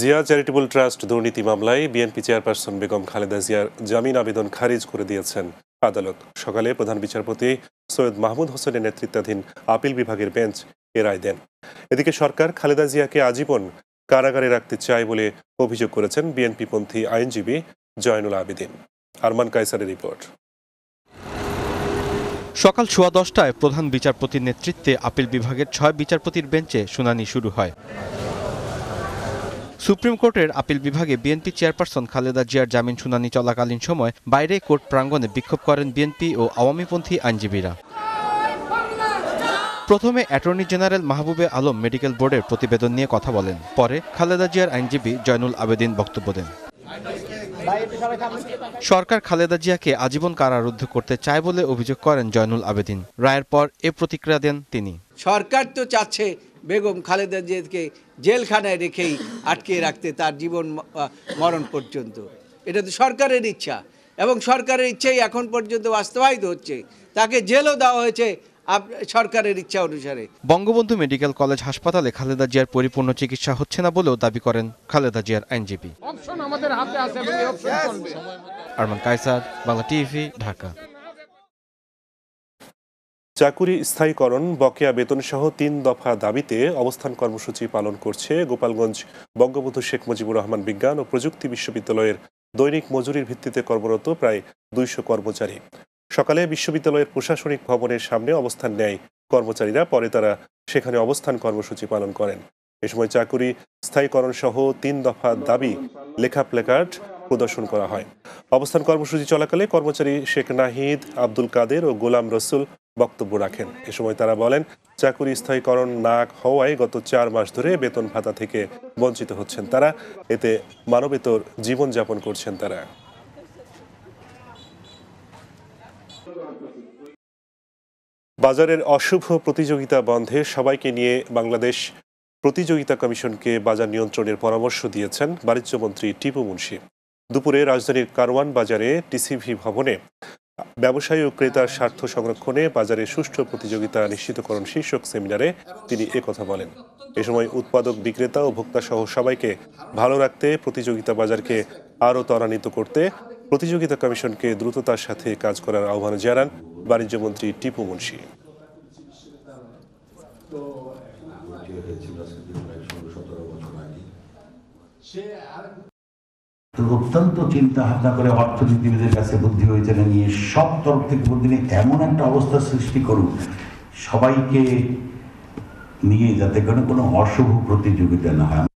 Zia charitable trust দুর্নীতি মামলায় BNP chairperson Begum Khaleda জিয়ার জামিন আবেদন খারিজ করে দিয়েছেন আদালত সকালে প্রধান বিচারপতি সৈয়দ মাহমুদ হোসেনের নেতৃত্বাধীন আপিল বিভাগের বেঞ্চ এ রায় দেন এদিকে সরকার খালেদা জিয়াকে আজীবন কারাগারে রাখতে চায় বলে অভিযোগ করেছেন বিএনপিপন্থী আইনজীবী জয়নুল আবেদিন আরমান কায়সারের রিপোর্ট সকাল সোয়া দশটায় প্রধান বিচারপতির নেতৃত্বে আপিল বিভাগের ছয় বিচারপতির বেঞ্চে শুনানি শুরু হয় সুপ্রিম কোর্টের আপিল বিভাগে বিএনপি চেয়ারপারসন খালেদা জিয়ার জামিন শুনানি চলাকালীন সময় বাইরে কোর্ট প্রাঙ্গনে বিক্ষোভ করেন বিএনপি ও আওয়ামীপন্থী আইনজীবীরা প্রথমে attorney general Mahbubey Alam medical বোর্ডের প্রতিবেদন নিয়ে কথা বলেন পরে খালেদা জিয়ার আইনজীবী জয়নুল আবেদিন বক্তব্য দেন সরকার খালেদা জিয়াকে আজীবন কারারুদ্ধ করতে চায় বলে অভিযোগ করেন জয়নুল আবেদিন রায়ের পর এ প্রতিক্রিয়া দেন তিনি সরকার তো চাচ্ছে বেগম খালেদা জিয়াকে জেলখানায় রেখেই আটকে রাখতে তার জীবন মরণ পর্যন্ত এটা তো সরকারের ইচ্ছা এবং সরকারের ইচ্ছাই এখন পর্যন্ত বাস্তবায়িত হচ্ছে তাকে জেলও দেওয়া হয়েছে সরকারের ইচ্ছা অনুসারে বঙ্গবন্ধু মেডিকেল কলেজ হাসপাতালে খালেদা জিয়ার পরিপূর্ণ চিকিৎসা হচ্ছে না বলেও দাবি করেন খালেদা জিয়ার আইনজীবী আমাদের হাতে আছে আরমান কায়সার বাংলা টিভি ঢাকা চাকুরি স্থায়ীকরণ বকেয়া বেতন সহ তিন দফা দাবিতে অবস্থান কর্মসূচি পালন করছে গোপালগঞ্জ বঙ্গবন্ধু শেখ মুজিবুর রহমান বিজ্ঞান ও প্রযুক্তি বিশ্ববিদ্যালয়ের দৈনিক মজুরির ভিত্তিতে কর্মরত প্রায় দুইশো কর্মচারী সকালে বিশ্ববিদ্যালয়ের প্রশাসনিক ভবনের সামনে অবস্থান নেয় কর্মচারীরা পরে তারা সেখানে অবস্থান কর্মসূচি পালন করেন এ সময় চাকুরি স্থায়ীকরণ সহ তিন দফা দাবি লেখা প্লেকার্ড প্রদর্শন করা হয় অবস্থান কর্মসূচি চলাকালে কর্মচারী শেখ নাহিদ আব্দুল কাদের ও গোলাম রসুল বক্তব্য রাখেন এ সময় তারা বলেন চাকুরি স্থায়ীকরণ না হওয়ায় গত চার মাস ধরে বেতন ভাতা থেকে বঞ্চিত হচ্ছেন তারা এতে মানবেতর জীবনযাপন করছেন তারা বাজারের অশুভ প্রতিযোগিতা বন্ধে সবাইকে নিয়ে বাংলাদেশ প্রতিযোগিতা কমিশনকে বাজার নিয়ন্ত্রণের পরামর্শ দিয়েছেন বাণিজ্যমন্ত্রী টিপু মুন্সি দুপুরে রাজধানীর কারওয়ান বাজারে টিসিভি ভবনে ব্যবসায়ী ও ক্রেতার স্বার্থ সংরক্ষণে বাজারে সুষ্ঠু প্রতিযোগিতা নিশ্চিতকরণ শীর্ষক সেমিনারে তিনি একথা বলেন এ সময় উৎপাদক বিক্রেতা ও ভোক্তা সহ সবাইকে ভালো রাখতে প্রতিযোগিতা বাজারকে আরও ত্বরান্বিত করতে প্রতিযোগিতা কমিশনকে দ্রুততার সাথে কাজ করার আহ্বান জানান বাণিজ্যমন্ত্রী টিপু মুন্সি সে আর তো অত্যন্ত চিন্তা ভাবনা করে অর্থনীতিবিদের কাছে বুদ্ধি হয়েছে না নিয়ে সব তরফ থেকে বুদ্ধি নিয়ে এমন একটা অবস্থা সৃষ্টি করুক সবাইকে নিয়ে যাতে কোনো কোনো অশুভ প্রতিযোগিতা না হয়